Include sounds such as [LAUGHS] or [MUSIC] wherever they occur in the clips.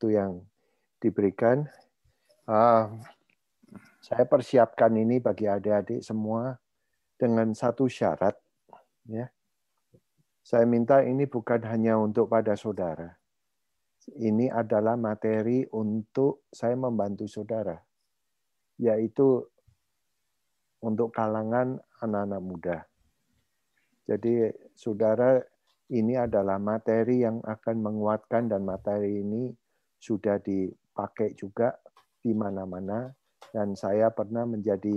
waktu yang diberikan. Ah, saya persiapkan ini bagi adik-adik semua dengan satu syarat. Ya. Saya minta ini bukan hanya untuk pada saudara. Ini adalah materi untuk saya membantu saudara, yaitu untuk kalangan anak-anak muda. Jadi saudara ini adalah materi yang akan menguatkan dan materi ini sudah dipakai juga di mana-mana dan saya pernah menjadi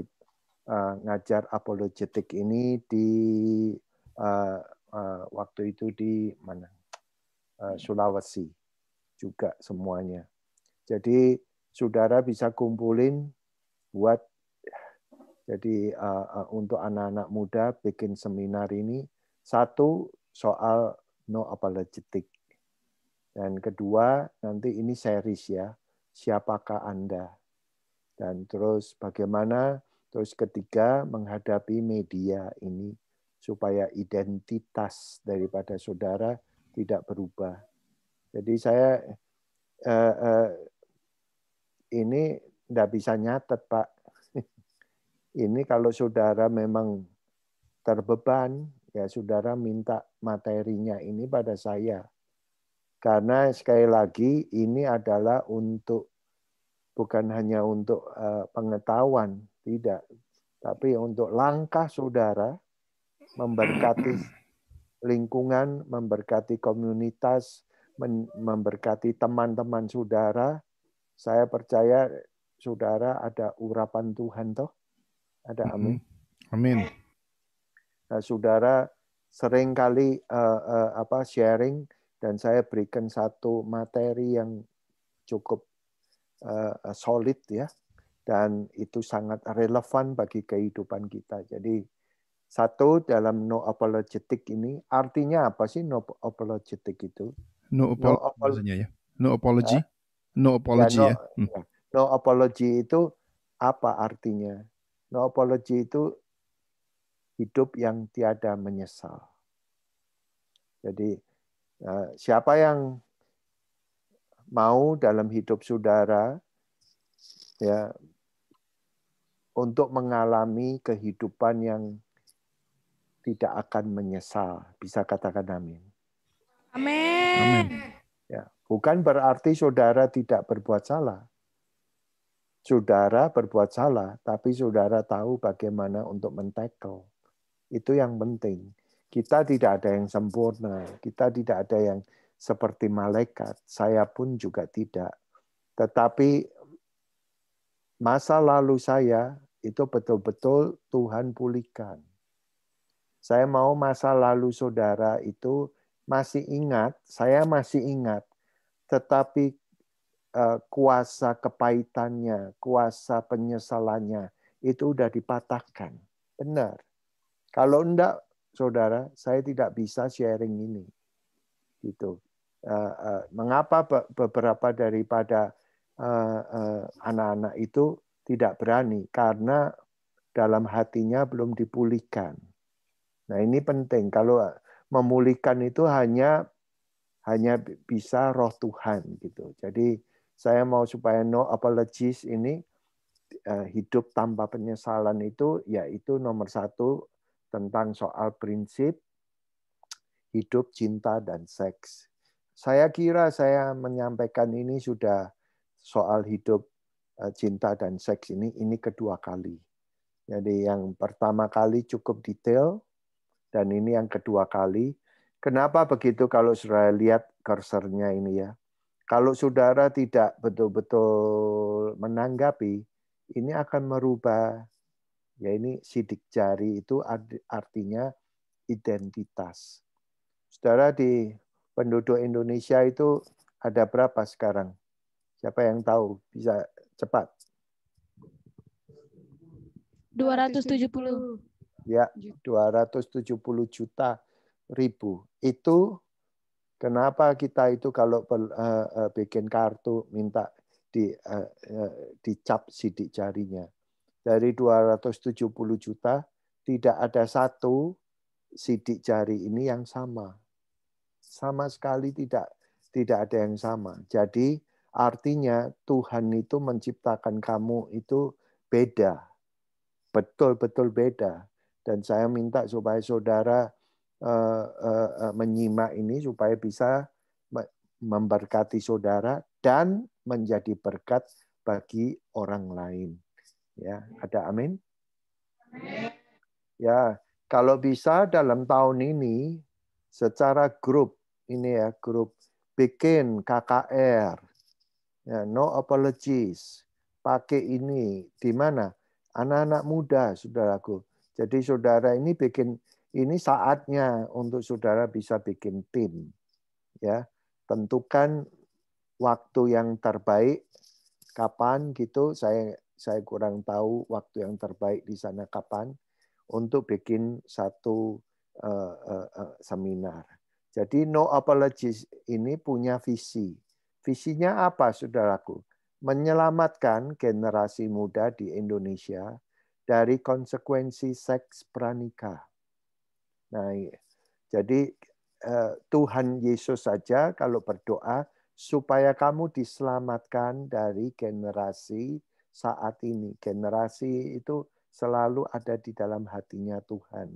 uh, ngajar apologetik ini di uh, uh, waktu itu di mana uh, Sulawesi juga semuanya. Jadi saudara bisa kumpulin buat jadi uh, uh, untuk anak-anak muda bikin seminar ini satu soal no apologetik dan kedua, nanti ini series ya, siapakah Anda? Dan terus bagaimana, terus ketiga menghadapi media ini supaya identitas daripada saudara tidak berubah. Jadi saya eh, eh, ini tidak bisa nyatet Pak. [LAUGHS] ini kalau saudara memang terbeban, ya saudara minta materinya ini pada saya karena sekali lagi ini adalah untuk bukan hanya untuk eh, pengetahuan, tidak, tapi untuk langkah saudara memberkati [CLEARS THROAT] lingkungan, memberkati komunitas, memberkati teman-teman saudara. Saya percaya saudara ada urapan Tuhan toh. Ada amin. Amin. Nah, saudara seringkali uh, uh, apa sharing dan saya berikan satu materi yang cukup uh, solid ya dan itu sangat relevan bagi kehidupan kita. Jadi satu dalam no apologetic ini artinya apa sih no apologetic itu? No, apology ya. No apology. Eh? No apology ya? Hmm. ya. no apology itu apa artinya? No apology itu hidup yang tiada menyesal. Jadi Ya, siapa yang mau dalam hidup saudara ya untuk mengalami kehidupan yang tidak akan menyesal. Bisa katakan amin. Amin. amin. Ya, bukan berarti saudara tidak berbuat salah. Saudara berbuat salah, tapi saudara tahu bagaimana untuk mentackle. Itu yang penting. Kita tidak ada yang sempurna, kita tidak ada yang seperti malaikat. Saya pun juga tidak. Tetapi masa lalu saya itu betul-betul Tuhan pulihkan. Saya mau masa lalu saudara itu masih ingat, saya masih ingat, tetapi eh, kuasa kepahitannya, kuasa penyesalannya itu sudah dipatahkan. Benar. Kalau enggak saudara, saya tidak bisa sharing ini. Gitu. Eh, eh, mengapa beberapa daripada eh, anak-anak itu tidak berani? Karena dalam hatinya belum dipulihkan. Nah ini penting. Kalau memulihkan itu hanya hanya bisa roh Tuhan gitu. Jadi saya mau supaya no apologies ini hidup tanpa penyesalan itu yaitu nomor satu tentang soal prinsip hidup, cinta, dan seks. Saya kira saya menyampaikan ini sudah soal hidup, eh, cinta, dan seks ini, ini kedua kali. Jadi yang pertama kali cukup detail, dan ini yang kedua kali. Kenapa begitu kalau saudara lihat kursornya ini ya. Kalau saudara tidak betul-betul menanggapi, ini akan merubah Ya ini sidik jari itu artinya identitas. Saudara di penduduk Indonesia itu ada berapa sekarang? Siapa yang tahu? Bisa cepat. 270. Ya, 270 juta ribu. Itu kenapa kita itu kalau eh, eh, bikin kartu minta di eh, dicap sidik jarinya dari 270 juta tidak ada satu sidik jari ini yang sama. Sama sekali tidak tidak ada yang sama. Jadi artinya Tuhan itu menciptakan kamu itu beda. Betul-betul beda. Dan saya minta supaya saudara uh, uh, menyimak ini supaya bisa memberkati saudara dan menjadi berkat bagi orang lain. Ya, ada amin? Ya, kalau bisa dalam tahun ini secara grup ini ya grup bikin KKR, ya, no apologies, pakai ini di mana anak-anak muda saudaraku. Jadi saudara ini bikin ini saatnya untuk saudara bisa bikin tim, ya tentukan waktu yang terbaik kapan gitu saya saya kurang tahu waktu yang terbaik di sana kapan untuk bikin satu uh, uh, uh, seminar. Jadi no apologies ini punya visi. Visinya apa, saudaraku? Menyelamatkan generasi muda di Indonesia dari konsekuensi seks pranikah. Nah, jadi Tuhan Yesus saja kalau berdoa supaya kamu diselamatkan dari generasi saat ini. Generasi itu selalu ada di dalam hatinya Tuhan.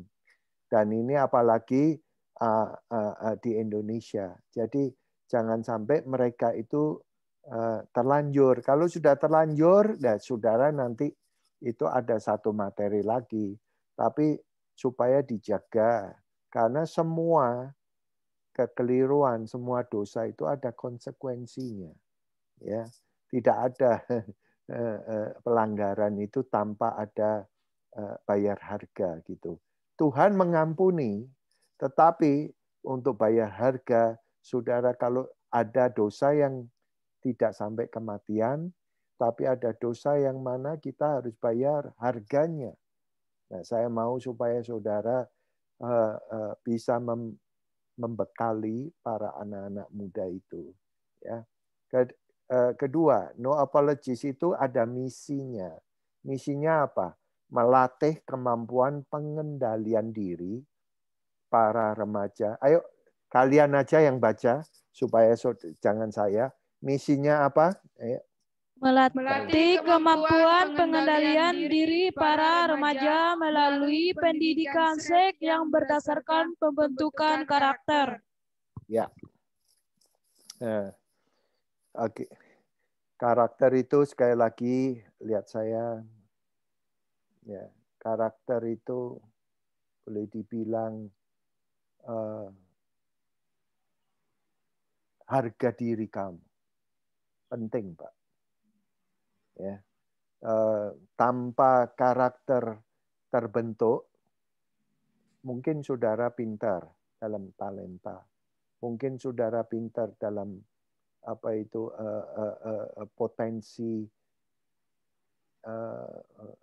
Dan ini apalagi uh, uh, uh, di Indonesia. Jadi jangan sampai mereka itu uh, terlanjur. Kalau sudah terlanjur, ya saudara nanti itu ada satu materi lagi. Tapi supaya dijaga. Karena semua kekeliruan, semua dosa itu ada konsekuensinya. Ya, tidak ada [LAUGHS] Eh, eh, pelanggaran itu tanpa ada eh, bayar harga gitu. Tuhan mengampuni, tetapi untuk bayar harga, saudara kalau ada dosa yang tidak sampai kematian, tapi ada dosa yang mana kita harus bayar harganya. Nah, saya mau supaya saudara bisa membekali para anak-anak muda itu. Ya, Eh, kedua, no apologies itu ada misinya. Misinya apa? Melatih kemampuan pengendalian diri para remaja. Ayo kalian aja yang baca supaya jangan saya. Misinya apa? Ayo. Melatih kemampuan pengendalian diri para remaja melalui pendidikan seks yang berdasarkan pembentukan karakter. Ya. Nah oke karakter itu sekali lagi lihat saya ya karakter itu boleh dibilang uh, harga diri kamu penting pak ya uh, tanpa karakter terbentuk mungkin saudara pintar dalam talenta mungkin saudara pintar dalam apa itu uh, uh, uh, potensi uh,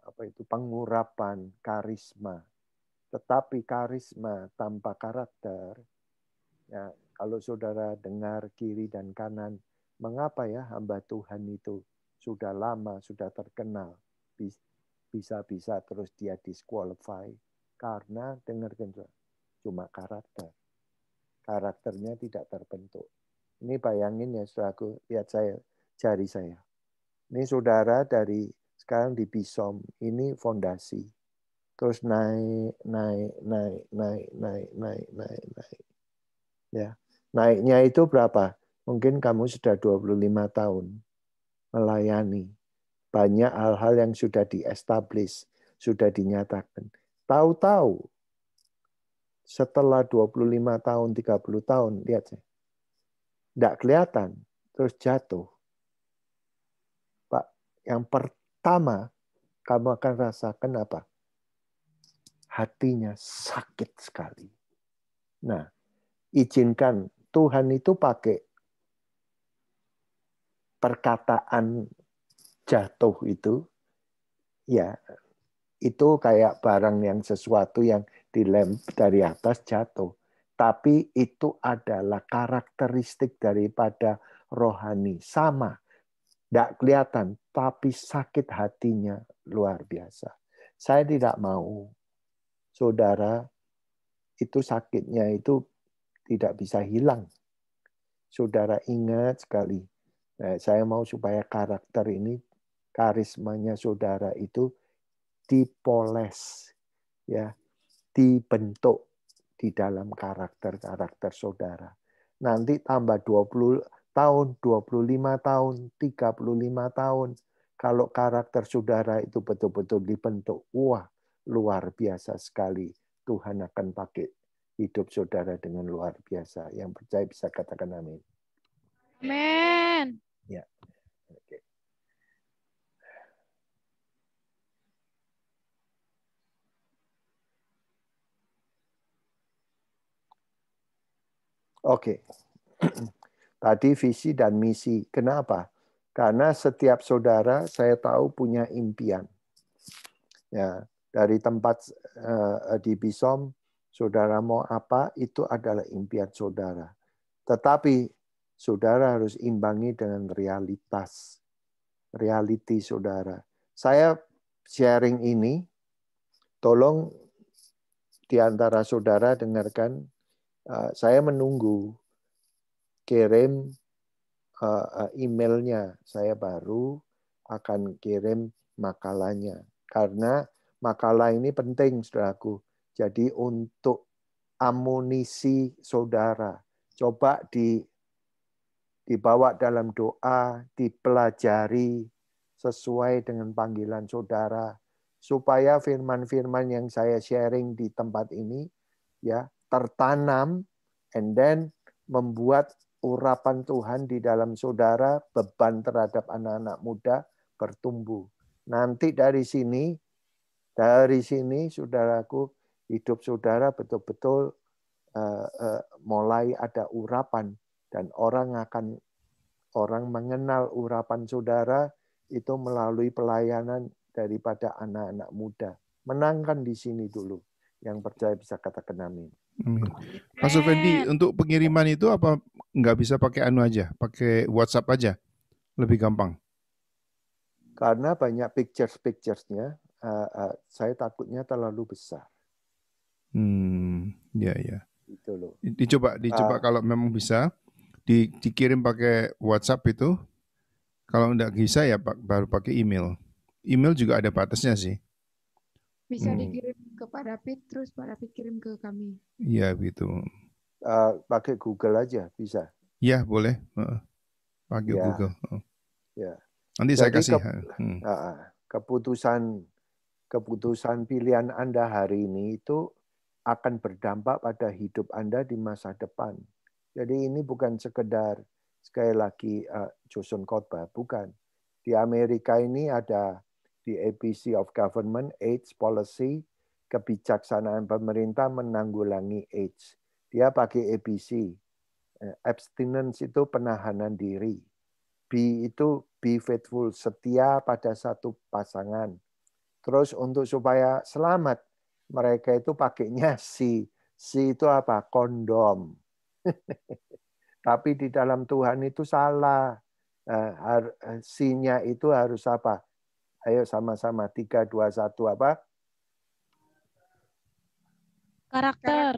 apa itu pengurapan karisma. Tetapi karisma tanpa karakter, ya kalau saudara dengar kiri dan kanan, mengapa ya hamba Tuhan itu sudah lama sudah terkenal, bisa-bisa terus dia disqualify karena dengar cuma karakter, karakternya tidak terbentuk. Ini bayangin ya saudaraku, lihat saya, jari saya. Ini saudara dari sekarang di Bisom, ini fondasi. Terus naik, naik, naik, naik, naik, naik, naik, naik. Ya. Naiknya itu berapa? Mungkin kamu sudah 25 tahun melayani. Banyak hal-hal yang sudah diestablish, sudah dinyatakan. Tahu-tahu setelah 25 tahun, 30 tahun, lihat saya. Tidak kelihatan, terus jatuh. Pak, yang pertama kamu akan rasakan apa? Hatinya sakit sekali. Nah, izinkan Tuhan itu pakai perkataan jatuh itu, ya itu kayak barang yang sesuatu yang dilem dari atas jatuh tapi itu adalah karakteristik daripada rohani. Sama, tidak kelihatan, tapi sakit hatinya luar biasa. Saya tidak mau saudara itu sakitnya itu tidak bisa hilang. Saudara ingat sekali, eh, saya mau supaya karakter ini, karismanya saudara itu dipoles, ya, dibentuk di dalam karakter-karakter saudara. Nanti tambah 20 tahun, 25 tahun, 35 tahun, kalau karakter saudara itu betul-betul dibentuk, wah luar biasa sekali. Tuhan akan pakai hidup saudara dengan luar biasa. Yang percaya bisa katakan amin. Amin. Ya. Oke. Okay. [CLEARS THROAT] Tadi visi dan misi. Kenapa? Karena setiap saudara saya tahu punya impian. Ya, dari tempat uh, di Bisom, saudara mau apa itu adalah impian saudara. Tetapi saudara harus imbangi dengan realitas, realiti saudara. Saya sharing ini, tolong di antara saudara dengarkan Eh, saya menunggu kirim uh, emailnya, saya baru akan kirim makalanya Karena makalah ini penting, saudaraku. Jadi untuk amunisi saudara, coba di dibawa dalam doa, dipelajari sesuai dengan panggilan saudara supaya firman-firman yang saya sharing di tempat ini ya tertanam and then membuat urapan Tuhan di dalam saudara, beban terhadap anak-anak muda bertumbuh. Nanti dari sini, dari sini saudaraku, hidup saudara betul-betul uh, uh, mulai ada urapan dan orang akan orang mengenal urapan saudara itu melalui pelayanan daripada anak-anak muda. Menangkan di sini dulu. Yang percaya bisa katakan amin. Amin. Fendi, untuk pengiriman itu apa nggak bisa pakai anu aja, pakai WhatsApp aja, lebih gampang? Karena banyak pictures-picturesnya, uh, uh, saya takutnya terlalu besar. Hmm, ya ya. Itu loh. Dicoba, dicoba uh, kalau memang bisa, di, dikirim pakai WhatsApp itu. Kalau nggak bisa ya pak, baru pakai email. Email juga ada batasnya sih. Bisa hmm. dikirim ke Petrus, David, terus ke kami. Iya begitu Uh, pakai Google aja bisa. Iya boleh. Uh, pakai ya. Google. Uh. Ya. Nanti Jadi saya kasih. Ke, uh, uh, keputusan keputusan pilihan Anda hari ini itu akan berdampak pada hidup Anda di masa depan. Jadi ini bukan sekedar sekali lagi uh, eh, kotbah khotbah, bukan. Di Amerika ini ada di APC of Government AIDS Policy kebijaksanaan pemerintah menanggulangi AIDS. Dia pakai ABC. Eh, abstinence itu penahanan diri. B itu be faithful, setia pada satu pasangan. Terus untuk supaya selamat, mereka itu pakainya [LAUGHS] C. C itu apa? Kondom. [LAUGHS] Tapi di dalam Tuhan itu salah. Eh, eh, c nya itu harus apa? Ayo sama-sama. Tiga, dua, satu. Apa? Karakter.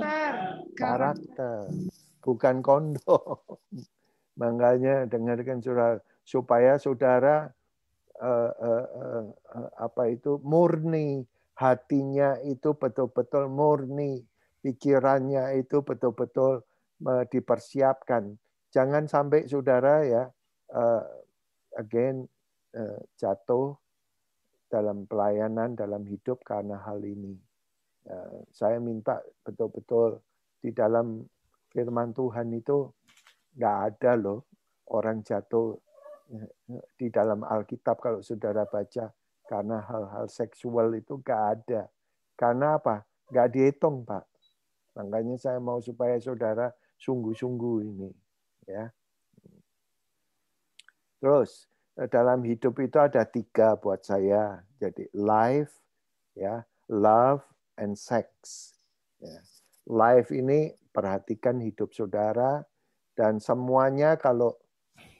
Karakter. Bukan kondom. [LAUGHS] Makanya dengarkan surah supaya saudara uh, uh, uh, apa itu murni hatinya itu betul-betul murni, pikirannya itu betul-betul eh, dipersiapkan. Jangan sampai saudara ya uh, again uh, jatuh dalam pelayanan dalam hidup karena hal ini. Eh, saya minta betul-betul di dalam firman Tuhan itu nggak ada loh orang jatuh eh, di dalam Alkitab kalau saudara baca karena hal-hal seksual itu nggak ada. Karena apa? Nggak dihitung, Pak. Makanya saya mau supaya saudara sungguh-sungguh ini. ya. Terus, eh, dalam hidup itu ada tiga buat saya. Jadi life, ya, love, and sex. Ya. Life ini perhatikan hidup saudara dan semuanya kalau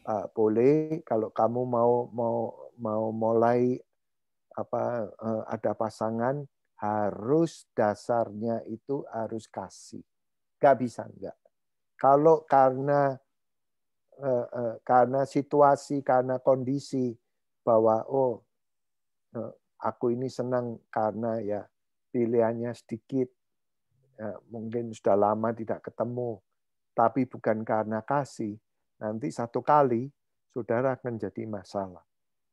uh, boleh kalau kamu mau mau mau mulai apa uh, ada pasangan harus dasarnya itu harus kasih. Gak bisa enggak. Kalau karena eh, eh, karena situasi, karena kondisi bahwa oh aku ini senang karena ya pilihannya sedikit, ya, mungkin sudah lama tidak ketemu, tapi bukan karena kasih, nanti satu kali saudara akan jadi masalah.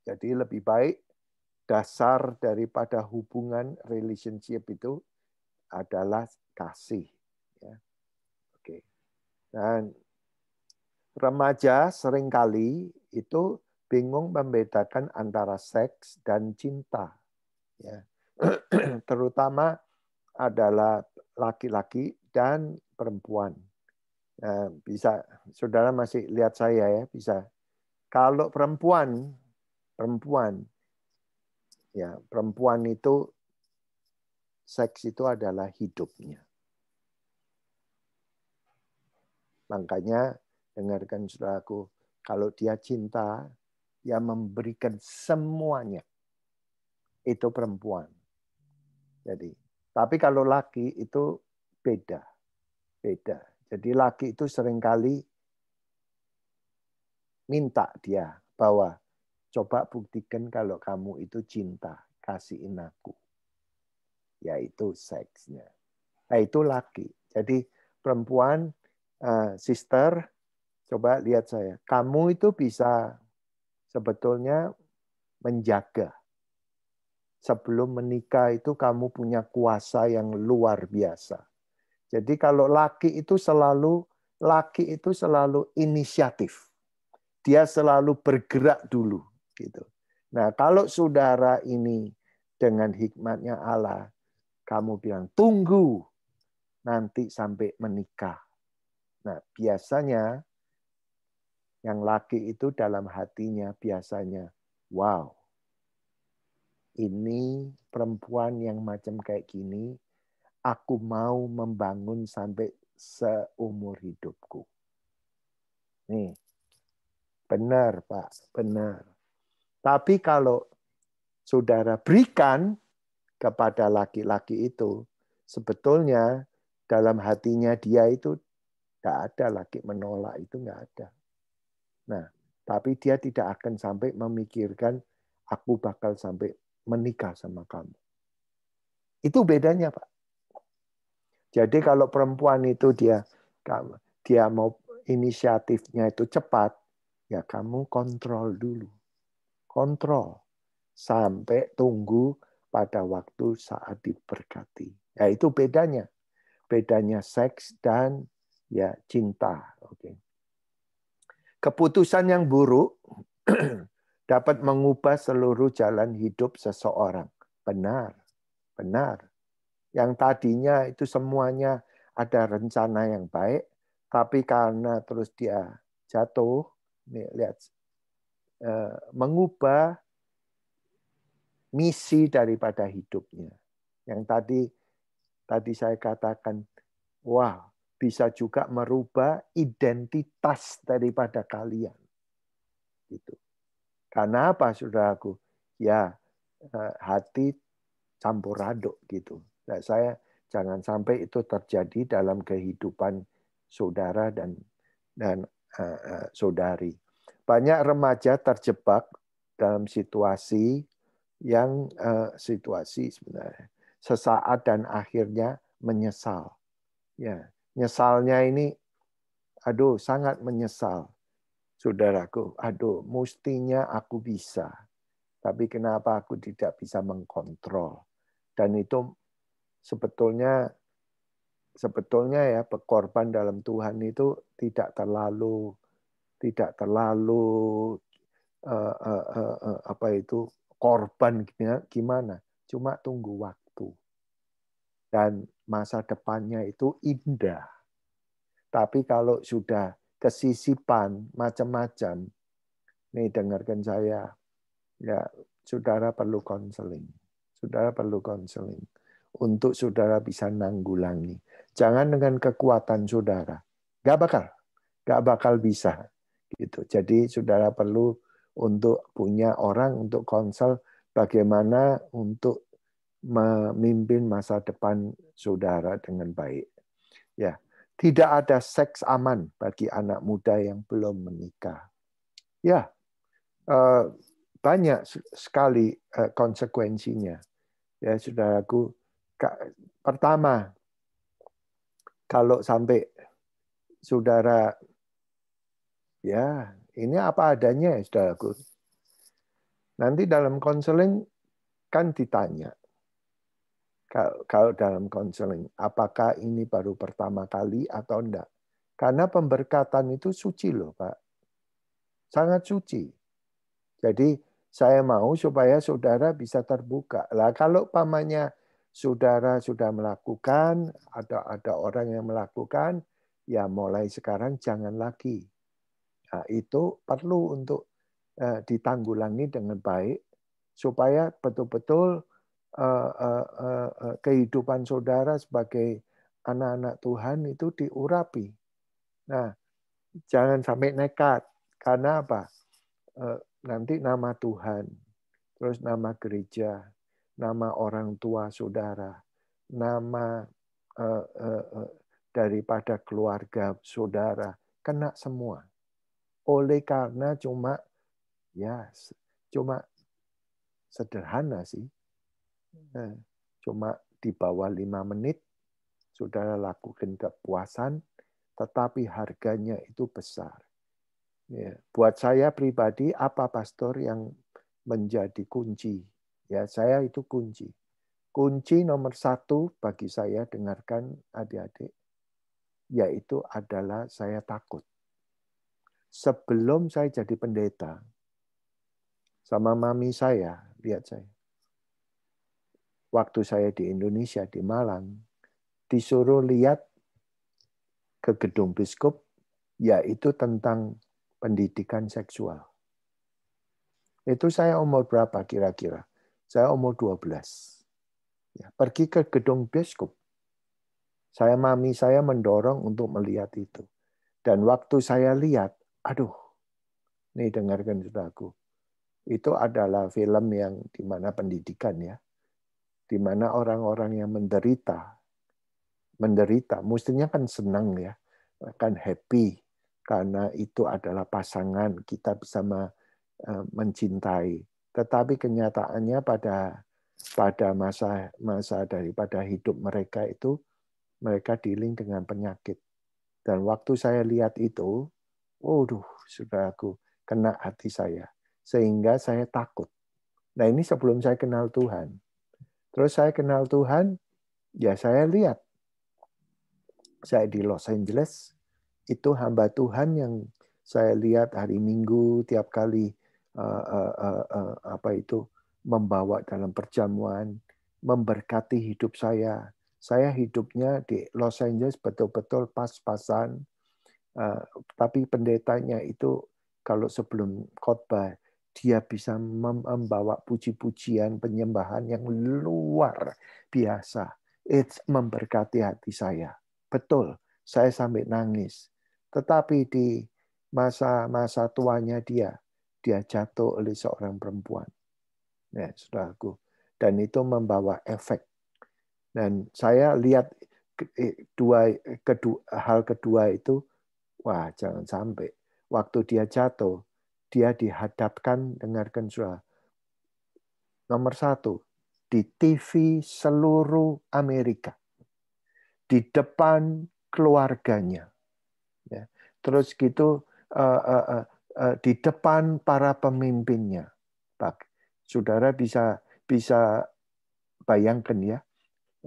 Jadi lebih baik dasar daripada hubungan relationship itu adalah kasih. Ya. Oke. Dan remaja seringkali itu bingung membedakan antara seks dan cinta. Ya. [CLEARS THROAT] terutama adalah laki-laki dan perempuan. Eh, bisa, saudara masih lihat saya ya, bisa. Kalau perempuan, perempuan, ya perempuan itu seks itu adalah hidupnya. Makanya dengarkan saudaraku, kalau dia cinta, ya memberikan semuanya. Itu perempuan. Jadi, tapi kalau laki itu beda. Beda. Jadi laki itu seringkali minta dia bahwa coba buktikan kalau kamu itu cinta, kasihin aku. Yaitu seksnya. Nah, itu laki. Jadi perempuan, uh, sister, coba lihat saya. Kamu itu bisa sebetulnya menjaga sebelum menikah itu kamu punya kuasa yang luar biasa. Jadi kalau laki itu selalu laki itu selalu inisiatif. Dia selalu bergerak dulu gitu. Nah, kalau saudara ini dengan hikmatnya Allah kamu bilang tunggu nanti sampai menikah. Nah, biasanya yang laki itu dalam hatinya biasanya wow ini perempuan yang macam kayak gini, aku mau membangun sampai seumur hidupku. Nih, benar Pak, benar. Tapi kalau saudara berikan kepada laki-laki itu, sebetulnya dalam hatinya dia itu tidak ada laki menolak itu nggak ada. Nah, tapi dia tidak akan sampai memikirkan aku bakal sampai menikah sama kamu. Itu bedanya, Pak. Jadi kalau perempuan itu dia dia mau inisiatifnya itu cepat, ya kamu kontrol dulu. Kontrol sampai tunggu pada waktu saat diberkati. Ya itu bedanya. Bedanya seks dan ya cinta. Oke. Keputusan yang buruk [CLEARS THROAT] dapat mengubah seluruh jalan hidup seseorang. Benar, benar. Yang tadinya itu semuanya ada rencana yang baik, tapi karena terus dia jatuh, nih, lihat, eh, mengubah misi daripada hidupnya. Yang tadi tadi saya katakan, wah bisa juga merubah identitas daripada kalian. Gitu. Karena apa, saudaraku? Ya, eh, hati campur aduk gitu. Nah, saya jangan sampai itu terjadi dalam kehidupan saudara dan dan uh, uh, saudari. Banyak remaja terjebak dalam situasi yang uh, situasi sebenarnya sesaat dan akhirnya menyesal. Ya, nyesalnya ini aduh sangat menyesal. Saudaraku, aduh, mestinya aku bisa. Tapi kenapa aku tidak bisa mengkontrol? Dan itu sebetulnya sebetulnya ya pekorban dalam Tuhan itu tidak terlalu tidak terlalu uh, uh, uh, uh, apa itu korban gimana? Cuma tunggu waktu. Dan masa depannya itu indah. Tapi kalau sudah kesisipan, macam-macam. Nih dengarkan saya. Ya, saudara perlu konseling. Saudara perlu konseling untuk saudara bisa nanggulangi. Jangan dengan kekuatan saudara. Gak bakal. Gak bakal bisa. Gitu. Jadi saudara perlu untuk punya orang untuk konsel bagaimana untuk memimpin masa depan saudara dengan baik. Ya, tidak ada seks aman bagi anak muda yang belum menikah. Ya, eh, banyak sekali eh, konsekuensinya. Ya, saudaraku, pertama, kalau sampai saudara, ya, ini apa adanya ya, saudaraku. Nanti dalam konseling kan ditanya, kalau dalam konseling. Apakah ini baru pertama kali atau enggak? Karena pemberkatan itu suci loh, Pak. Sangat suci. Jadi saya mau supaya saudara bisa terbuka. Lah kalau pamannya saudara sudah melakukan atau ada orang yang melakukan, ya mulai sekarang jangan lagi. Nah, itu perlu untuk eh, ditanggulangi dengan baik supaya betul-betul uh, uh, uh, uh, kehidupan saudara sebagai anak-anak Tuhan itu diurapi. Nah, jangan sampai nekat. Karena apa? Uh, nanti nama Tuhan, terus nama gereja, nama orang tua saudara, nama uh, uh, uh, daripada keluarga saudara, kena semua. Oleh karena cuma ya cuma sederhana sih Eh, cuma di bawah lima menit, saudara lakukan kepuasan, tetapi harganya itu besar. Ya. Buat saya pribadi, apa pastor yang menjadi kunci? Ya, saya itu kunci. Kunci nomor satu bagi saya, dengarkan adik-adik, yaitu adalah saya takut. Sebelum saya jadi pendeta, sama mami saya, lihat saya, waktu saya di Indonesia, di Malang, disuruh lihat ke gedung biskup, yaitu tentang pendidikan seksual. Itu saya umur berapa kira-kira? Saya umur 12. Ya, pergi ke gedung biskup. Saya mami saya mendorong untuk melihat itu. Dan waktu saya lihat, aduh, nih dengarkan saudaraku, itu adalah film yang dimana pendidikan ya di mana orang-orang yang menderita menderita mestinya kan senang ya kan happy karena itu adalah pasangan kita bisa e, mencintai tetapi kenyataannya pada pada masa masa daripada hidup mereka itu mereka dealing dengan penyakit dan waktu saya lihat itu waduh sudah aku kena hati saya sehingga saya takut nah ini sebelum saya kenal Tuhan Terus saya kenal Tuhan, ya saya lihat. Saya di Los Angeles, itu hamba Tuhan yang saya lihat hari Minggu tiap kali uh, uh, uh, uh, apa itu membawa dalam perjamuan, memberkati hidup saya. Saya hidupnya di Los Angeles betul-betul pas-pasan, uh, tapi pendetanya itu kalau sebelum khotbah dia bisa membawa puji-pujian penyembahan yang luar biasa. It's memberkati hati saya. Betul, saya sampai nangis. Tetapi di masa-masa tuanya dia, dia jatuh oleh seorang perempuan. Ya, aku. Dan itu membawa efek. Dan saya lihat eh, dua, kedua, hal kedua itu, wah jangan sampai. Waktu dia jatuh, dia dihadapkan dengarkan suara. Nomor satu, di TV seluruh Amerika. Di depan keluarganya. Ya. Terus gitu eh, eh, eh, di depan para pemimpinnya. Pak, saudara bisa bisa bayangkan ya.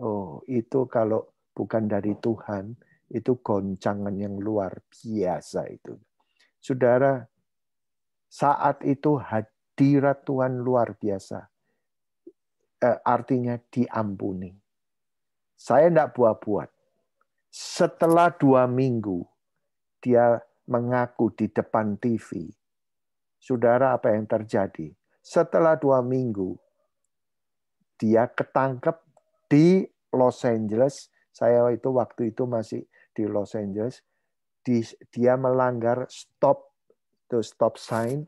Oh, itu kalau bukan dari Tuhan, itu goncangan yang luar biasa itu. Saudara, saat itu hadirat Tuhan luar biasa. Eh, artinya diampuni. Saya tidak buat-buat. Setelah dua minggu, dia mengaku di depan TV. Saudara, apa yang terjadi? Setelah dua minggu, dia ketangkep di Los Angeles. Saya itu waktu itu masih di Los Angeles. dia melanggar stop itu stop sign,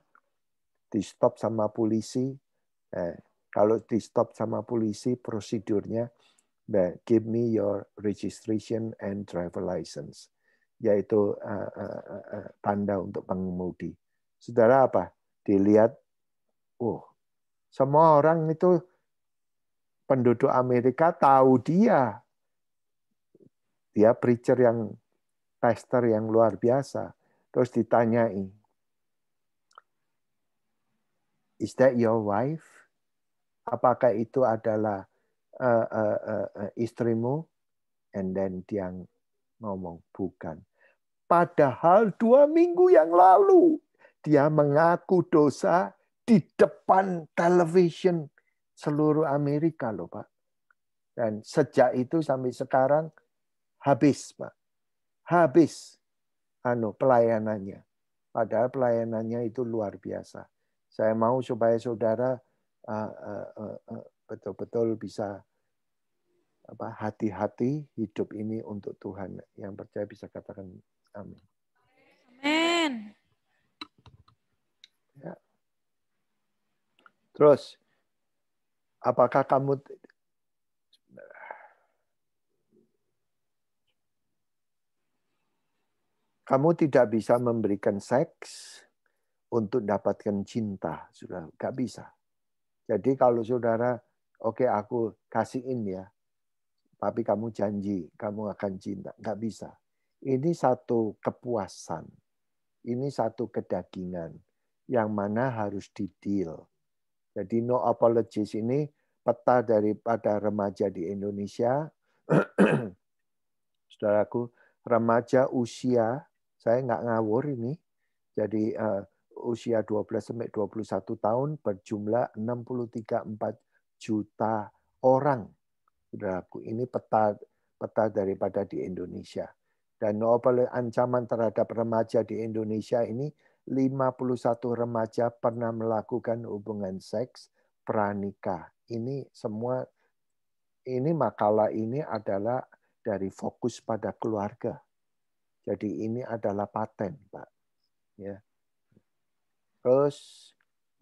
di stop sama polisi. Eh, kalau di stop sama polisi, prosedurnya eh, give me your registration and driver license, yaitu uh, uh, uh, tanda untuk pengemudi. Saudara apa? Dilihat, oh, semua orang itu penduduk Amerika tahu dia. Dia preacher yang pastor yang luar biasa. Terus ditanyai, Is that your wife? Apakah itu adalah uh, uh, uh, uh, istrimu? And then dia ngomong, bukan. Padahal dua minggu yang lalu dia mengaku dosa di depan television seluruh Amerika loh Pak. Dan sejak itu sampai sekarang habis Pak. Habis anu pelayanannya. Padahal pelayanannya itu luar biasa. Saya mau supaya saudara ah, ah, ah, betul-betul bisa apa hati-hati hidup ini untuk Tuhan. Yang percaya bisa katakan amin. Amin. Ya. Terus, apakah kamu kamu tidak bisa memberikan seks untuk dapatkan cinta, sudah nggak bisa. Jadi kalau saudara, oke okay, aku kasihin ya, tapi kamu janji kamu akan cinta, nggak bisa. Ini satu kepuasan, ini satu kedagingan yang mana harus didil. Jadi no apologies ini peta daripada remaja di Indonesia. [CLEARS THROAT] Saudaraku, remaja usia, saya nggak ngawur ini. Jadi uh, usia 12 sampai 21 tahun berjumlah 634 juta orang. Saudaraku, ini peta peta daripada di Indonesia. Dan oleh ancaman terhadap remaja di Indonesia ini 51 remaja pernah melakukan hubungan seks pranikah. Ini semua ini makalah ini adalah dari fokus pada keluarga. Jadi ini adalah paten, Pak. Ya. Terus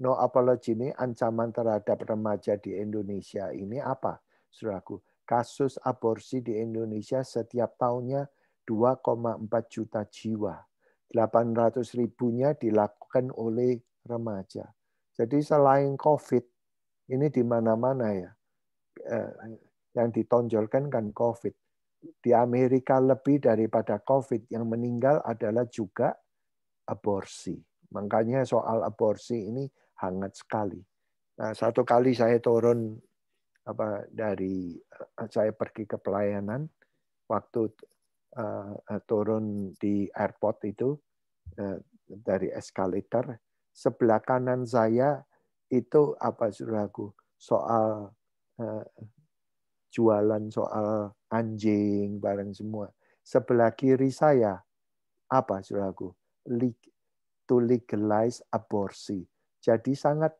no apology ini ancaman terhadap remaja di Indonesia ini apa? Suraku, kasus aborsi di Indonesia setiap tahunnya 2,4 juta jiwa. 800 ribunya dilakukan oleh remaja. Jadi selain COVID, ini di mana-mana ya, eh, yang ditonjolkan kan COVID. Di Amerika lebih daripada COVID, yang meninggal adalah juga aborsi. Makanya soal aborsi ini hangat sekali. Nah, satu kali saya turun apa dari eh, saya pergi ke pelayanan waktu uh, turun di airport itu uh, dari eskalator sebelah kanan saya itu apa saudaraku soal uh, jualan soal anjing barang semua sebelah kiri saya apa saudaraku to legalize aborsi. Jadi sangat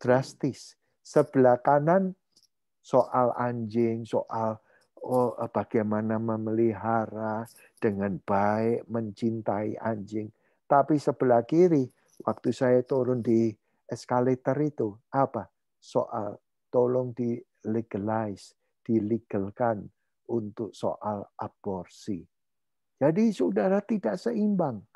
drastis. Sebelah kanan soal anjing, soal oh, bagaimana memelihara dengan baik, mencintai anjing. Tapi sebelah kiri, waktu saya turun di eskalator itu, apa? Soal tolong di legalize, dilegalkan untuk soal aborsi. Jadi saudara tidak seimbang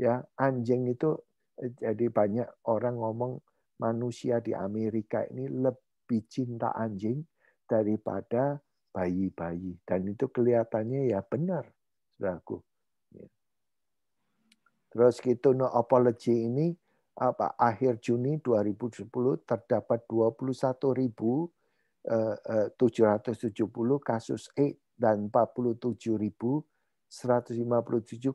ya anjing itu eh, jadi banyak orang ngomong manusia di Amerika ini lebih cinta anjing daripada bayi-bayi dan itu kelihatannya ya benar saudaraku ya. terus gitu no apology ini apa akhir Juni 2010 terdapat 21.770 eh, eh, kasus AIDS dan 47.000 157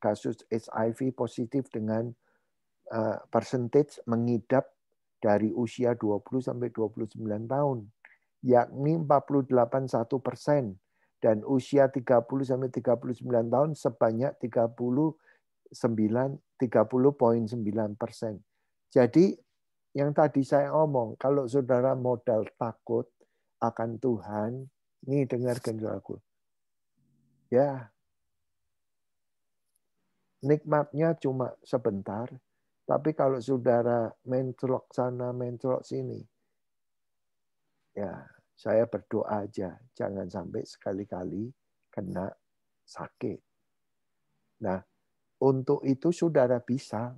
kasus HIV positif dengan eh, persentase mengidap dari usia 20 sampai 29 tahun, yakni 48,1 persen dan usia 30 sampai 39 tahun sebanyak 39 30,9 persen. Jadi yang tadi saya omong, kalau saudara modal takut akan Tuhan, ini dengarkan aku, Ya, nikmatnya cuma sebentar, tapi kalau saudara mentrok sana, mentrok sini, ya saya berdoa aja, jangan sampai sekali-kali kena sakit. Nah, untuk itu saudara bisa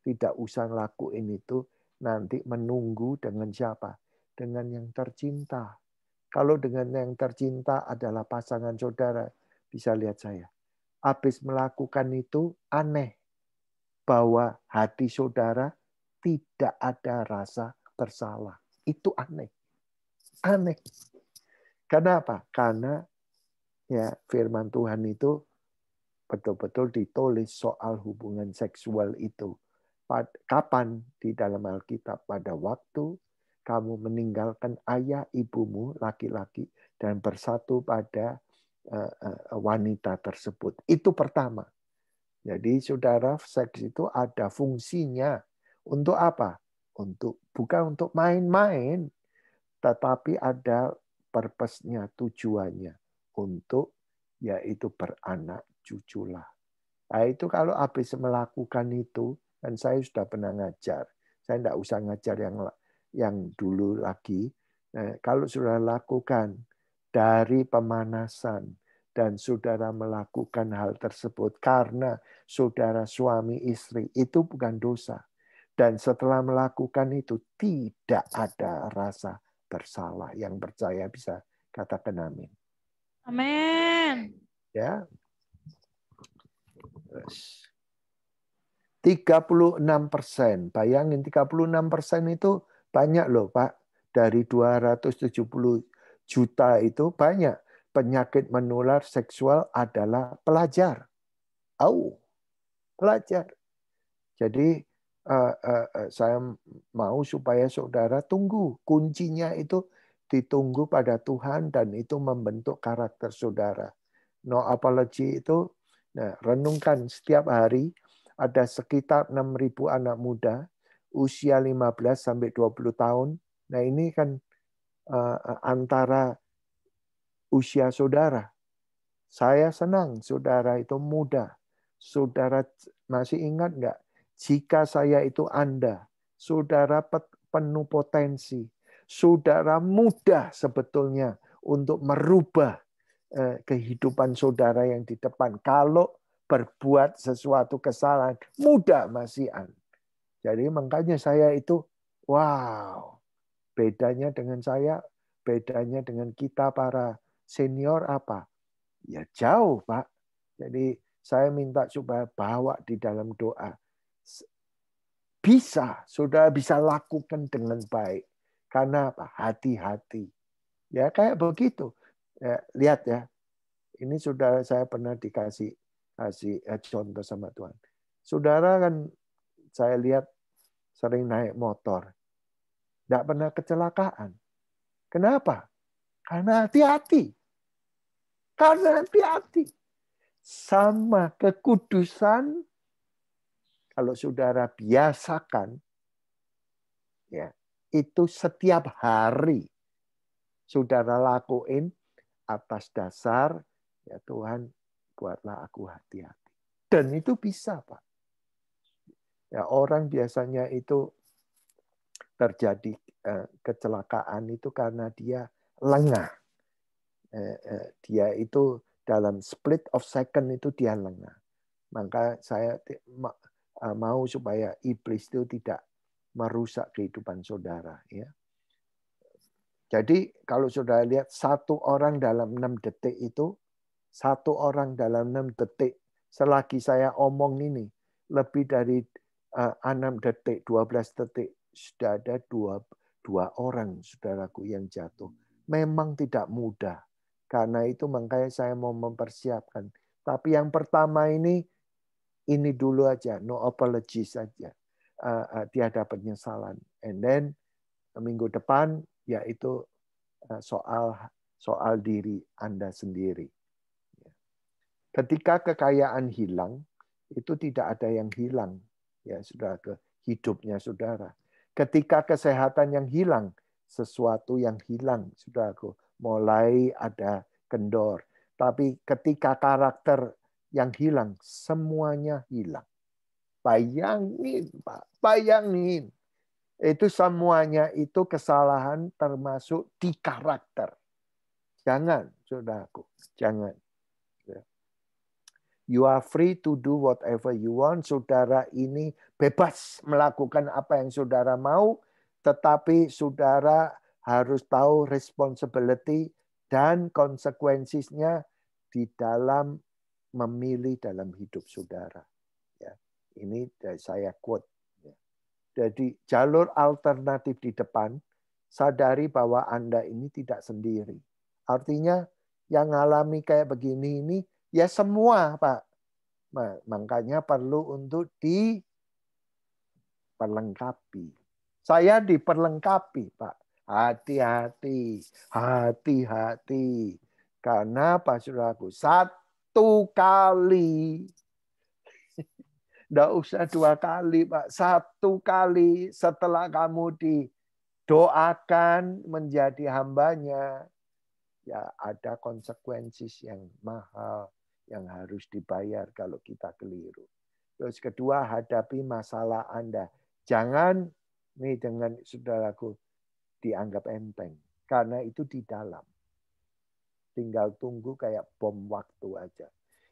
tidak usah lakuin itu nanti menunggu dengan siapa? Dengan yang tercinta. Kalau dengan yang tercinta adalah pasangan saudara, bisa lihat saya habis melakukan itu aneh bahwa hati saudara tidak ada rasa bersalah. Itu aneh. Aneh. kenapa Karena ya firman Tuhan itu betul-betul ditulis soal hubungan seksual itu. Kapan di dalam Alkitab? Pada waktu kamu meninggalkan ayah ibumu laki-laki dan bersatu pada Eh, eh, eh, wanita tersebut. Itu pertama. Jadi saudara, seks itu ada fungsinya. Untuk apa? Untuk bukan untuk main-main, tetapi ada purpose tujuannya untuk yaitu beranak cuculah. Nah, itu kalau habis melakukan itu, dan saya sudah pernah ngajar. Saya tidak usah ngajar yang yang dulu lagi. Nah, kalau sudah lakukan, dari pemanasan dan saudara melakukan hal tersebut karena saudara suami istri itu bukan dosa dan setelah melakukan itu tidak ada rasa bersalah yang percaya bisa katakan amin. Amin. Ya. Terus. 36 persen. Bayangin 36 persen itu banyak loh Pak. Dari 270 juta itu banyak. Penyakit menular seksual adalah pelajar. Au, pelajar. Jadi eh, eh, eh, saya mau supaya saudara tunggu. Kuncinya itu ditunggu pada Tuhan dan itu membentuk karakter saudara. No apology itu nah, renungkan setiap hari ada sekitar 6.000 anak muda usia 15 sampai 20 tahun. Nah, ini kan Eh, eh, antara usia saudara. Saya senang saudara itu muda. Saudara masih ingat nggak? Jika saya itu Anda, saudara penuh potensi, saudara mudah sebetulnya untuk merubah eh, kehidupan saudara yang di depan. Kalau berbuat sesuatu kesalahan, mudah masih An. Jadi makanya saya itu, wow, Bedanya dengan saya, bedanya dengan kita para senior apa? Ya jauh, Pak. Jadi saya minta supaya bawa di dalam doa. Bisa, sudah bisa lakukan dengan baik. Karena apa? Hati-hati. Ya kayak begitu. Ya, lihat ya, ini sudah saya pernah dikasih kasih eh, contoh sama Tuhan. Saudara kan saya lihat sering naik motor. Tidak pernah kecelakaan. Kenapa? Karena hati-hati. Karena hati-hati. Sama kekudusan, kalau saudara biasakan, ya itu setiap hari saudara lakuin atas dasar ya Tuhan buatlah aku hati-hati. Dan itu bisa, Pak. Ya, orang biasanya itu terjadi eh, kecelakaan itu karena dia lengah. Eh, eh, dia itu dalam split of second itu dia lengah. Maka saya mau supaya iblis itu tidak merusak kehidupan saudara. Ya. Jadi kalau saudara lihat satu orang dalam enam detik itu, satu orang dalam enam detik, selagi saya omong ini, lebih dari enam detik, dua belas detik, sudah ada dua, dua orang saudaraku yang jatuh. Memang tidak mudah. Karena itu makanya saya mau mempersiapkan. Tapi yang pertama ini, ini dulu aja, no apology saja. Uh, eh, uh, eh, tiada penyesalan. And then minggu depan yaitu uh, soal soal diri Anda sendiri. Ya. Ketika kekayaan hilang, itu tidak ada yang hilang, ya sudah ke hidupnya saudara. Ketika kesehatan yang hilang, sesuatu yang hilang, sudah aku mulai ada kendor. Tapi ketika karakter yang hilang, semuanya hilang. Bayangin, Pak, bayangin. Itu semuanya itu kesalahan termasuk di karakter. Jangan, saudaraku, jangan. You are free to do whatever you want. Saudara ini bebas melakukan apa yang saudara mau, tetapi saudara harus tahu responsibility dan konsekuensinya di dalam memilih dalam hidup saudara. Ya, ini saya quote. Ya. Jadi jalur alternatif di depan, sadari bahwa Anda ini tidak sendiri. Artinya yang alami kayak begini ini Ya semua, Pak. makanya perlu untuk diperlengkapi. Saya diperlengkapi, Pak. Hati-hati, hati-hati. Karena Pak Suraku, satu kali. Tidak usah dua kali, Pak. Satu kali setelah kamu didoakan menjadi hambanya, ya ada konsekuensi yang mahal yang harus dibayar kalau kita keliru. Terus kedua, hadapi masalah Anda. Jangan nih dengan saudaraku dianggap enteng. Karena itu di dalam. Tinggal tunggu kayak bom waktu aja.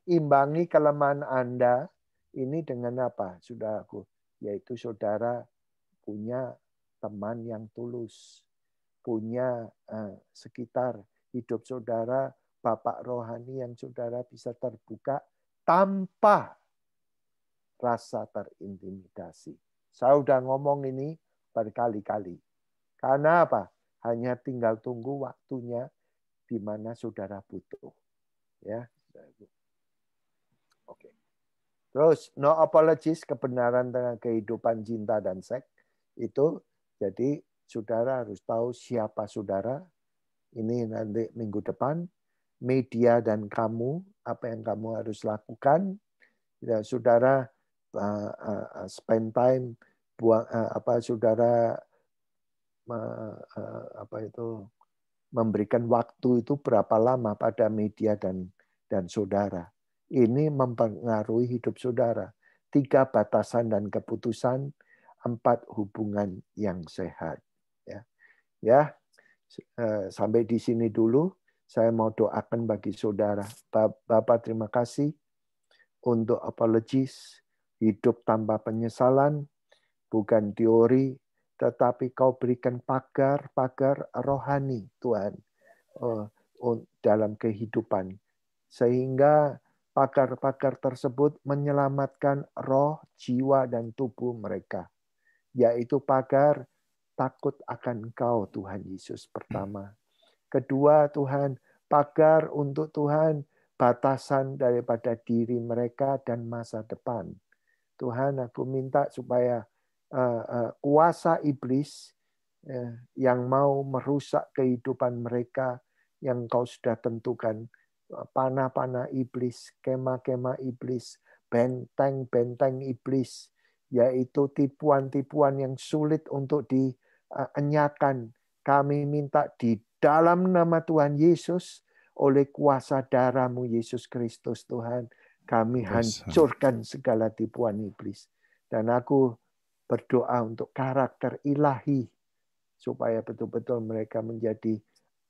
Imbangi kelemahan Anda ini dengan apa, saudaraku? Yaitu saudara punya teman yang tulus. Punya eh, sekitar hidup saudara Bapak rohani yang saudara bisa terbuka tanpa rasa terintimidasi. Saya sudah ngomong ini berkali-kali. Karena apa? Hanya tinggal tunggu waktunya di mana saudara butuh. Ya. Oke. Terus no apologies kebenaran dengan kehidupan cinta dan seks itu jadi saudara harus tahu siapa saudara. Ini nanti minggu depan media dan kamu, apa yang kamu harus lakukan. Ya, saudara uh, uh, spend time buang uh, apa saudara uh, uh, apa itu memberikan waktu itu berapa lama pada media dan dan saudara. Ini mempengaruhi hidup saudara. Tiga batasan dan keputusan, empat hubungan yang sehat. Ya, ya sampai di sini dulu saya mau doakan bagi saudara. Bapak terima kasih untuk apologis, hidup tanpa penyesalan, bukan teori, tetapi kau berikan pagar-pagar rohani Tuhan eh, dalam kehidupan. Sehingga pagar-pagar tersebut menyelamatkan roh, jiwa, dan tubuh mereka. Yaitu pagar takut akan engkau Tuhan Yesus pertama Kedua, Tuhan, pagar untuk Tuhan, batasan daripada diri mereka dan masa depan. Tuhan, aku minta supaya eh, eh, kuasa iblis eh, yang mau merusak kehidupan mereka yang kau sudah tentukan, panah-panah iblis, kema-kema iblis, benteng-benteng iblis, yaitu tipuan-tipuan yang sulit untuk dienyakan. Kami minta di dalam nama Tuhan Yesus, oleh kuasa darahmu Yesus Kristus Tuhan, kami hancurkan segala tipuan iblis. Dan aku berdoa untuk karakter ilahi, supaya betul-betul mereka menjadi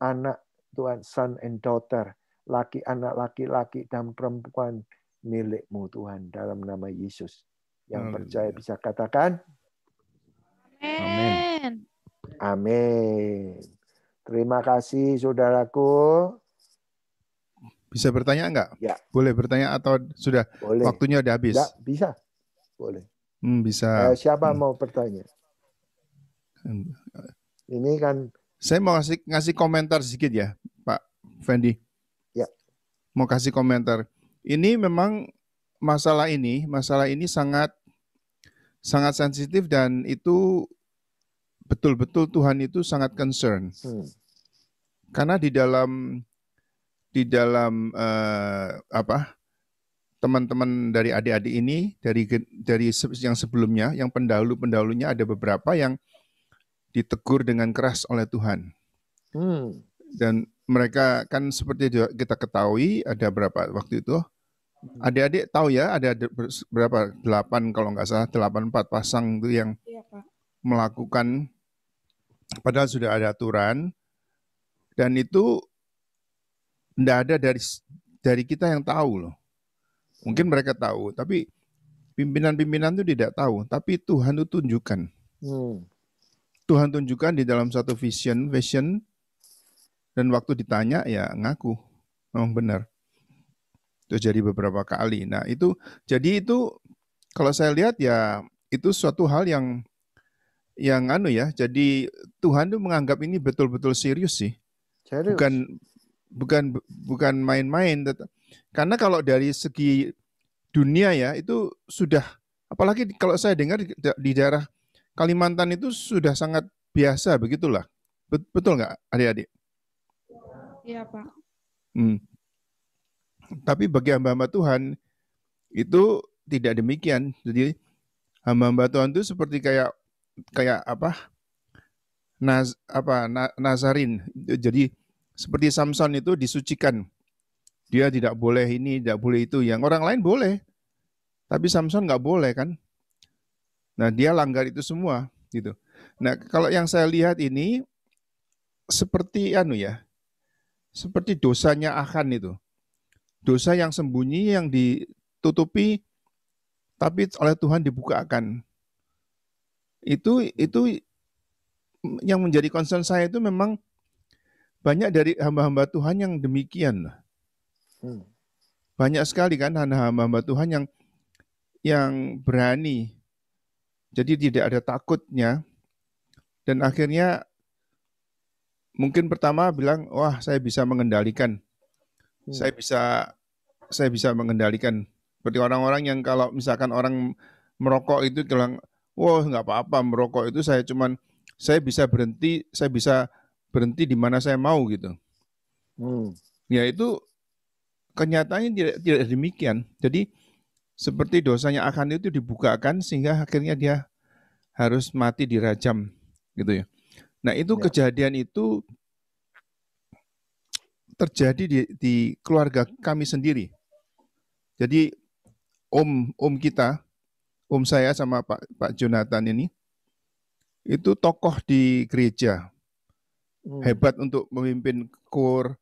anak Tuhan, son and daughter, laki anak laki-laki dan perempuan milikmu Tuhan dalam nama Yesus. Yang percaya bisa katakan. Amin. Amin. Terima kasih saudaraku. Bisa bertanya enggak? Ya. Boleh bertanya atau sudah Boleh. waktunya udah habis? Ya, bisa. Boleh. Hmm, bisa. Eh, siapa hmm. mau bertanya? Hmm. Ini kan saya mau kasih, ngasih komentar sedikit ya, Pak Fendi. Ya. Mau kasih komentar. Ini memang masalah ini, masalah ini sangat sangat sensitif dan itu betul-betul Tuhan itu sangat concern. Hmm. Karena di dalam di dalam uh, apa teman-teman dari adik-adik ini dari dari yang sebelumnya yang pendahulu-pendahulunya ada beberapa yang ditegur dengan keras oleh Tuhan. Hmm. Dan mereka kan seperti kita ketahui ada berapa waktu itu hmm. adik-adik tahu ya ada berapa delapan kalau nggak salah delapan empat pasang itu yang iya, melakukan Padahal sudah ada aturan dan itu tidak ada dari dari kita yang tahu loh. Mungkin mereka tahu, tapi pimpinan-pimpinan itu tidak tahu. Tapi Tuhan itu tunjukkan. Hmm. Tuhan tunjukkan di dalam satu vision, vision, dan waktu ditanya ya ngaku, memang benar. Itu jadi beberapa kali. Nah itu, jadi itu kalau saya lihat ya itu suatu hal yang yang anu ya. Jadi Tuhan tuh menganggap ini betul-betul serius sih. Serius. Bukan bukan bukan main-main. Karena kalau dari segi dunia ya itu sudah apalagi kalau saya dengar di daerah Kalimantan itu sudah sangat biasa begitulah. Betul nggak adik-adik? Iya Pak. Hmm. Tapi bagi hamba-hamba Tuhan itu tidak demikian. Jadi hamba-hamba Tuhan itu seperti kayak kayak apa naz apa na, nazarin jadi seperti Samson itu disucikan dia tidak boleh ini tidak boleh itu yang orang lain boleh tapi Samson nggak boleh kan nah dia langgar itu semua gitu nah kalau yang saya lihat ini seperti anu ya seperti dosanya akan itu dosa yang sembunyi yang ditutupi tapi oleh Tuhan dibukakan itu itu yang menjadi concern saya itu memang banyak dari hamba-hamba Tuhan yang demikian. Hmm. Banyak sekali kan hamba-hamba Tuhan yang yang berani. Jadi tidak ada takutnya. Dan akhirnya mungkin pertama bilang, "Wah, saya bisa mengendalikan. Hmm. Saya bisa saya bisa mengendalikan." Seperti orang-orang yang kalau misalkan orang merokok itu bilang, wah nggak apa-apa merokok itu saya cuman saya bisa berhenti, saya bisa berhenti di mana saya mau gitu. Hmm. Ya itu kenyataannya tidak tidak demikian. Jadi seperti dosanya akan itu dibukakan sehingga akhirnya dia harus mati dirajam gitu ya. Nah itu ya. kejadian itu terjadi di, di keluarga kami sendiri. Jadi om om kita om um saya sama Pak Pak Jonathan ini itu tokoh di gereja. Hmm. Hebat untuk memimpin kor,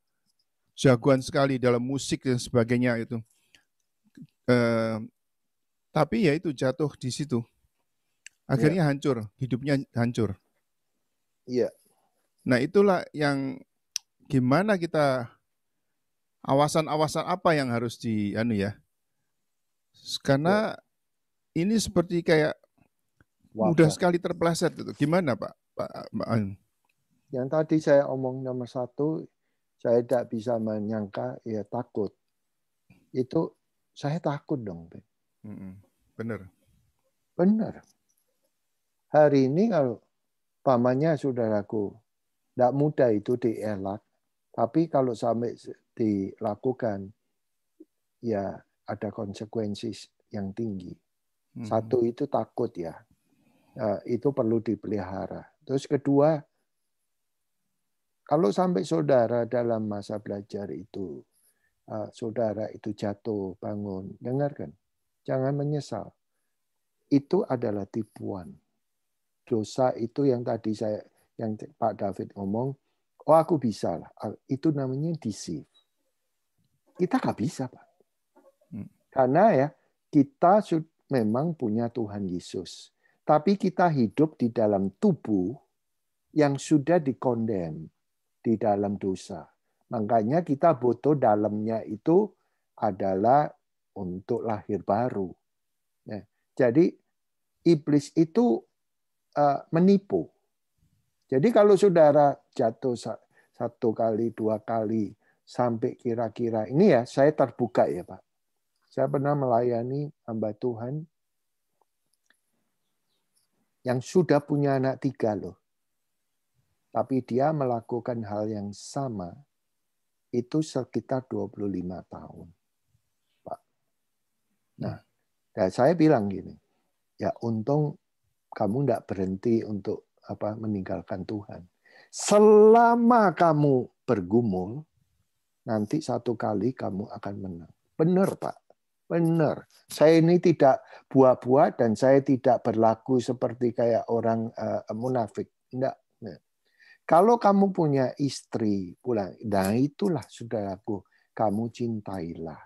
jagoan sekali dalam musik dan sebagainya itu. Eh, tapi ya itu jatuh di situ. Akhirnya yeah. hancur, hidupnya hancur. Iya. Yeah. Nah, itulah yang gimana kita awasan-awasan apa yang harus di anu ya? Karena iya ini seperti kayak Wabah. mudah sekali terpleset itu. Gimana Pak? Pak Yang tadi saya omong nomor satu, saya tidak bisa menyangka ya takut. Itu saya takut dong. Benar. Benar. Hari ini kalau pamannya sudah saudaraku tidak mudah itu dielak, tapi kalau sampai dilakukan ya ada konsekuensi yang tinggi. Hmm. Satu itu takut ya. ya. Itu perlu dipelihara. Terus kedua, kalau sampai saudara dalam masa belajar itu, eh, saudara itu jatuh, bangun, dengarkan. Jangan menyesal. Itu adalah tipuan. Dosa itu yang tadi saya, yang Pak David ngomong, oh aku bisa lah. Ah, itu namanya deceive. Kita nggak bisa, Pak. Hmm. Karena ya, kita sudah memang punya Tuhan Yesus. Tapi kita hidup di dalam tubuh yang sudah dikondem di dalam dosa. Makanya kita butuh dalamnya itu adalah untuk lahir baru. Nah, jadi iblis itu uh, menipu. Jadi kalau saudara jatuh satu kali, dua kali, sampai kira-kira ini ya saya terbuka ya Pak. Saya pernah melayani hamba Tuhan yang sudah punya anak tiga loh. Tapi dia melakukan hal yang sama itu sekitar 25 tahun. Pak. Nah, dan saya bilang gini, ya untung kamu tidak berhenti untuk apa meninggalkan Tuhan. Selama kamu bergumul, nanti satu kali kamu akan menang. Benar Pak. Benar. Saya ini tidak buah-buah dan saya tidak berlaku seperti kayak orang uh, munafik. Enggak. Kalau kamu punya istri, pulang. Nah itulah saudaraku, kamu cintailah.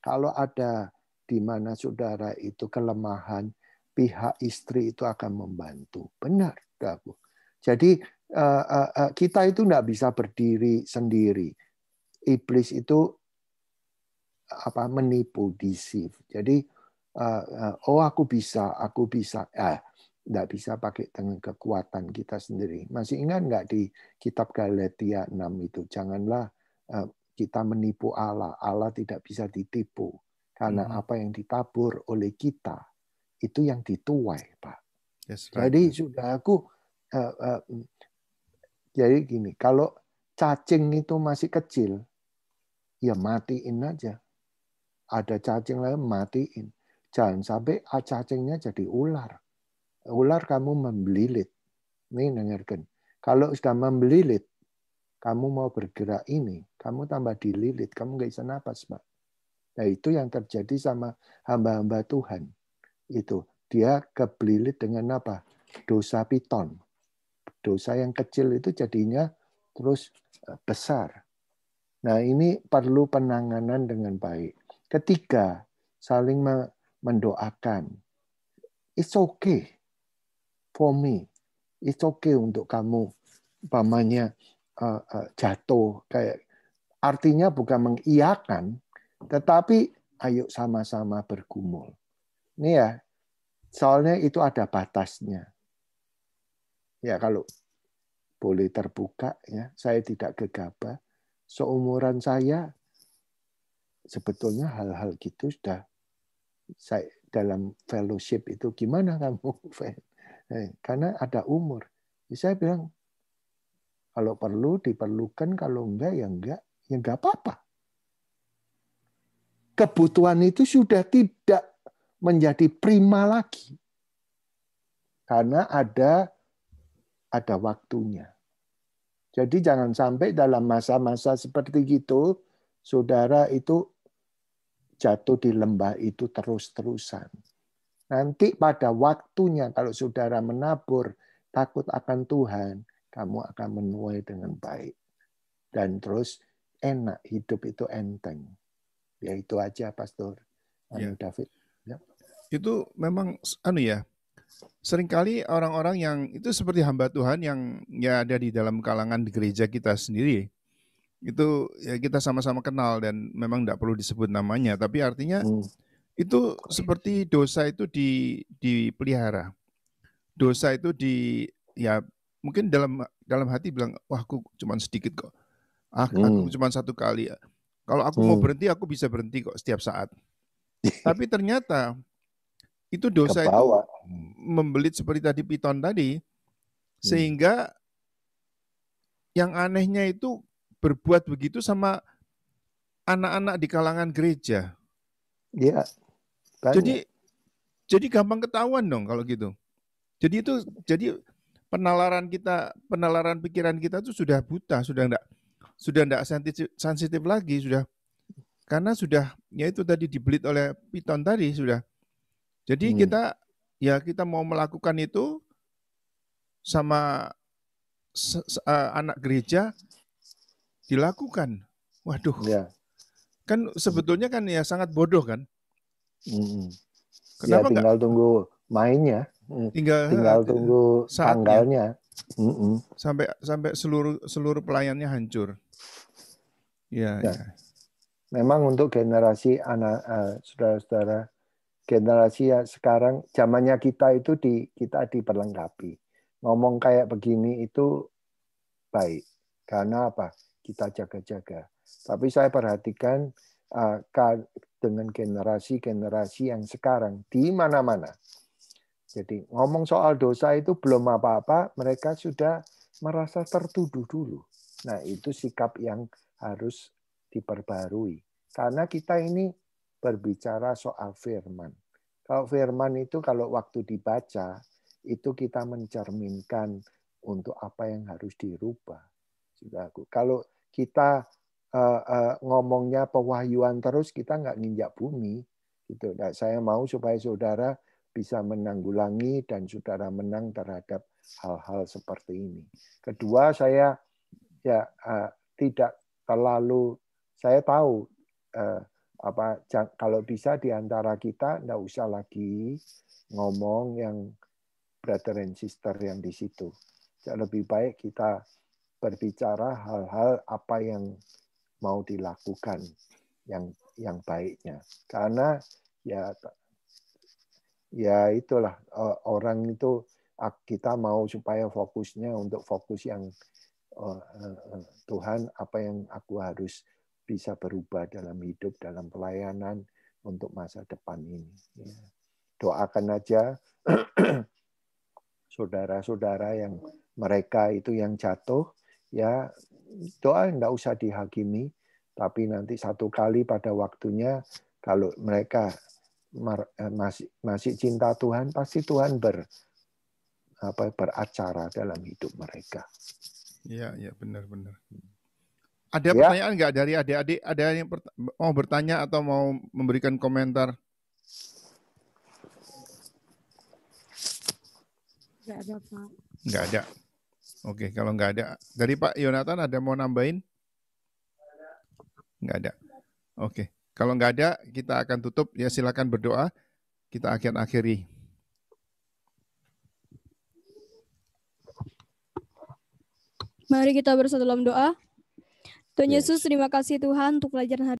Kalau ada di mana saudara itu kelemahan, pihak istri itu akan membantu. Benar, saudaraku. Jadi eh, eh, kita itu tidak bisa berdiri sendiri. Iblis itu apa menipu deceive. Jadi eh, eh, oh aku bisa, aku bisa. Eh, tidak bisa pakai dengan kekuatan kita sendiri. Masih ingat nggak di kitab Galatia 6 itu? Janganlah eh, kita menipu Allah. Allah tidak bisa ditipu. Karena hmm. apa yang ditabur oleh kita, itu yang dituai, Pak. Yes, right. Jadi sudah aku, uh, uh, jadi gini, kalau cacing itu masih kecil, ya matiin aja. Ada cacing lain matiin. Jangan sampai ah, cacingnya jadi ular. Ular kamu membelilit. Nih dengarkan. Kalau sudah membelilit, kamu mau bergerak ini, kamu tambah dililit, kamu nggak bisa napas, Pak. Nah itu yang terjadi sama hamba-hamba Tuhan. Itu dia kebelilit dengan apa? Dosa piton. Dosa yang kecil itu jadinya terus eh, besar. Nah ini perlu penanganan dengan baik. Ketiga, saling mendoakan. It's okay for me. It's okay untuk kamu pamannya uh, eh, uh, eh, jatuh kayak artinya bukan mengiyakan tetapi ayo sama-sama bergumul. Ini ya, soalnya itu ada batasnya. Ya kalau boleh terbuka ya, saya tidak gegabah. Seumuran saya sebetulnya hal-hal gitu sudah saya dalam fellowship itu gimana kamu [LAUGHS] eh, karena ada umur ya, saya bilang kalau perlu diperlukan kalau enggak ya enggak ya enggak apa-apa kebutuhan itu sudah tidak menjadi prima lagi karena ada ada waktunya jadi jangan sampai dalam masa-masa seperti itu saudara itu jatuh di lembah itu terus-terusan. Nanti pada waktunya kalau saudara menabur, takut akan Tuhan, kamu akan menuai dengan baik. Dan terus enak, hidup itu enteng. Ya itu aja Pastor anu ya. David. Ya. Itu memang anu ya, seringkali orang-orang yang itu seperti hamba Tuhan yang ya ada di dalam kalangan gereja kita sendiri itu ya kita sama-sama kenal dan memang tidak perlu disebut namanya tapi artinya hmm. itu seperti dosa itu di dipelihara dosa itu di ya mungkin dalam dalam hati bilang wah aku cuma sedikit kok ah hmm. aku cuma satu kali ya kalau aku hmm. mau berhenti aku bisa berhenti kok setiap saat [LAUGHS] tapi ternyata itu dosa itu membelit seperti tadi piton tadi hmm. sehingga yang anehnya itu berbuat begitu sama anak-anak di kalangan gereja. Iya. Jadi jadi gampang ketahuan dong kalau gitu. Jadi itu jadi penalaran kita, penalaran pikiran kita itu sudah buta, sudah enggak sudah enggak sensitif, sensitif lagi, sudah karena sudah ya itu tadi dibelit oleh piton tadi sudah. Jadi hmm. kita ya kita mau melakukan itu sama se, se, eh, anak gereja dilakukan. Waduh. Ya. Kan sebetulnya kan ya sangat bodoh kan? Hmm. Kenapa ya, tinggal enggak? tunggu mainnya. Mm. Tinggal tinggal eh, tunggu saatnya. tanggalnya. Mm Sampai sampai seluruh seluruh pelayannya hancur. Ya, ya. ya. Memang untuk generasi anak uh, saudara-saudara generasi ya sekarang zamannya kita itu di kita diperlengkapi. Ngomong kayak begini itu baik. Karena apa? kita jaga-jaga. Tapi saya perhatikan eh, dengan generasi-generasi yang sekarang di mana-mana. Jadi ngomong soal dosa itu belum apa-apa, mereka sudah merasa tertuduh dulu. Nah itu sikap yang harus diperbarui. Karena kita ini berbicara soal firman. Kalau firman itu kalau waktu dibaca, itu kita mencerminkan untuk apa yang harus dirubah. Kalau kita uh, uh, ngomongnya pewahyuan terus kita nggak nginjak bumi gitu. Nah, saya mau supaya saudara bisa menanggulangi dan saudara menang terhadap hal-hal seperti ini. Kedua, saya ya uh, tidak terlalu saya tahu uh, apa kalau bisa diantara kita nggak usah lagi ngomong yang brother and sister yang di situ. Lebih baik kita berbicara hal-hal apa yang mau dilakukan yang yang baiknya karena ya ya itulah e, orang itu kita mau supaya fokusnya untuk fokus yang e, e, Tuhan apa yang aku harus bisa berubah dalam hidup dalam pelayanan untuk masa depan ini ya. doakan aja [CLEARS THROAT] saudara-saudara yang mereka itu yang jatuh ya doa tidak usah dihakimi, tapi nanti satu kali pada waktunya kalau mereka eh, masih masih cinta Tuhan pasti Tuhan ber apa beracara dalam hidup mereka. Ya, ya benar-benar. Ada ya. pertanyaan nggak dari adik-adik? Ada yang mau bertanya atau mau memberikan komentar? Nggak ada, Pak. Nggak ada. Oke, kalau nggak ada. Dari Pak Yonatan ada mau nambahin? Nggak ada. Oke, kalau nggak ada kita akan tutup. Ya silakan berdoa. Kita akan akhiri. Mari kita bersatu dalam doa. Tuhan Yesus, terima kasih Tuhan untuk pelajaran hari